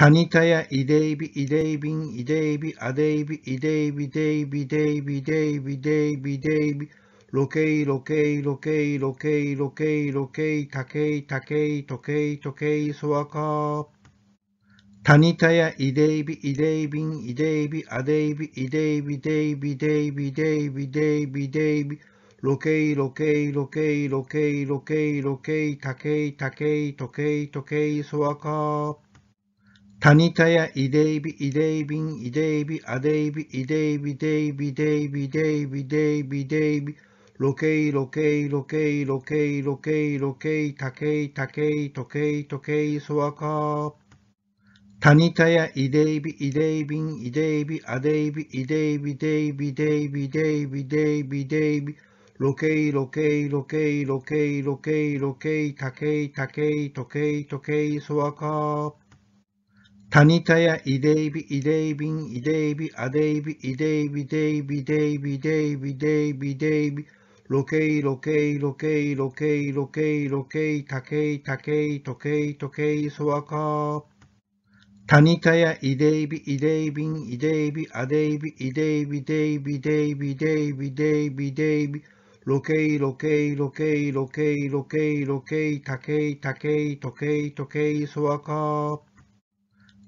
タニタヤ、イデイビ、イデイビン、イデイビ、アデイビ、イデイビ、デイビ、デイビ、デイビ、デイビ、デイビ、ロケイ、ロケイ、ロケイ、ロケイ、ロケイ、ロケイ、タケイ、タケイ、トケイ、トケイ、ソワカビ、タニタヤ、イデイビ、イデイビン、イデイビ、アデイビ、イデイビ、デイビ、デイビ、デイビ、デイビ、デイビ、ロケイ、ロケイ、ロケイ、ロケイ、ロケイ、ロケイ、タケイ、タケイ、トケイ、トケイ、ソワカー。タニタヤ、イデイビ、イデイビン、イデイビ、アデイビ、イデイビ、デイビ、デイビ、デイビ、デイビ、デイビ、ロケイ、ロケイ、ロケイ、ロケイ、ロケイ、ロケイ、タケイ、タケイ、トケイ、トケイ、ソワカタニタヤ、イデイビ、イデイビン、イデイビ、アデイビ、イデイビ、デイビ、デイビ、デイビ、デイビ、デイビ、ロケイ、ロケイ、ロケイ、ロケイ、ロケイ、ロケイ、タケイ、タケイ、トケイ、トケイ、ソワカー。タニタヤ、イデイビ、イデイビン、イデイビ、アデイビ、イデイビ、デイビ、デイビ、デイビ、デイビ、デイビ、ロケイ、ロケイ、ロケイ、ロケイ、ロケイ、ロケイ、タケイ、タケイ、トケイ、トケイ、ソワカタニタヤ、イデイビ、イデイビン、イデイビ、アデイビ、イデイビ、デイビ、デイビ、デイビ、デイビ、デイビ、ロケイ、ロケイ、ロケイ、ロケイ、ロケイ、ロケイ、タケイ、タケイ、トケイ、トケイ、ソワカー。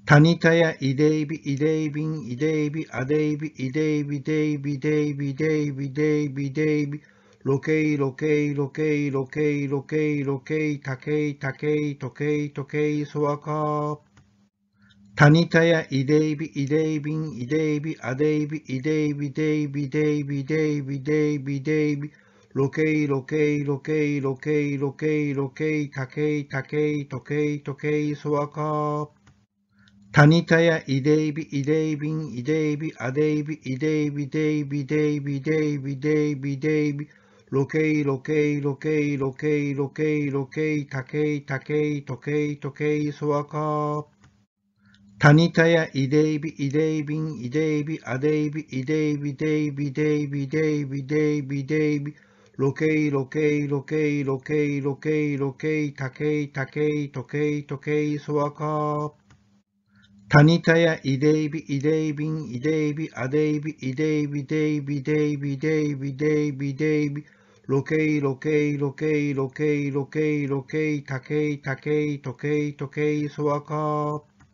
タニタヤ、イデイビ、イデイビン、イデイビ、アデイビ、イデイビ、デイビ、デイビ、デイビ、デイビ、デイビ、ロケイ、ロケイ、ロケイ、ロケイ、ロケイ、ロケイ、タケイ、タケイ、トケイ、トケイ、ソワカタニタヤ、イデイビ、イデイビン、イデイビ、アデイビ、イデイビ、デイビ、デイビ、デイビ、デイビ、デイビ、ロケイ、ロケイ、ロケイ、ロケイ、ロケイ、ロケイ、タケイ、タケイ、トケイ、トケイ、ソワカー。タニタヤ、イデイビ、イデイビン、イデイビ、アデイビ、イデイビ、デイビ、デイビ、デイビ、デイビ、デイビ、ロケイ、ロケイ、ロケイ、ロケイ、ロケイ、ロケイ、タケイ、タケイ、トケイ、トケイ、ソワカビ、タニタヤ、イデイビ、イデイビン、イデイビ、アデイビ、イデイビ、デイビ、デイビ、デイビ、デイビ、デイビ、ロケイ、ロケイ、ロケイ、ロケイ、ロケイ、ロケイ、タケイ、タケイ、トケイ、トケイ、ソワカー。タニタヤ、イデイビ、イデイビン、イデイビ、アデイビ、イデイビ、デイビ、デイビ、デイビ、デイビ、デイビ、ロケイ、ロケイ、ロケイ、ロケイ、ロケイ、ロケイ、タケイ、タケイ、トケイ、トケイ、ソワカビ、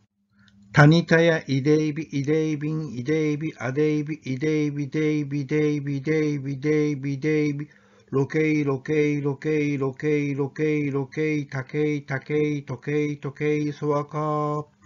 タニタヤ、イデイビ、イデイビン、イデイビ、アデイビ、イデイビ、デイビ、デイビ、デイビ、デイビ、デイビ、ロケイ、ロケイ、ロケイ、ロケイ、ロケイ、ロケイ、タケイ、タケイ、トケイ、トケイ、ソワカー。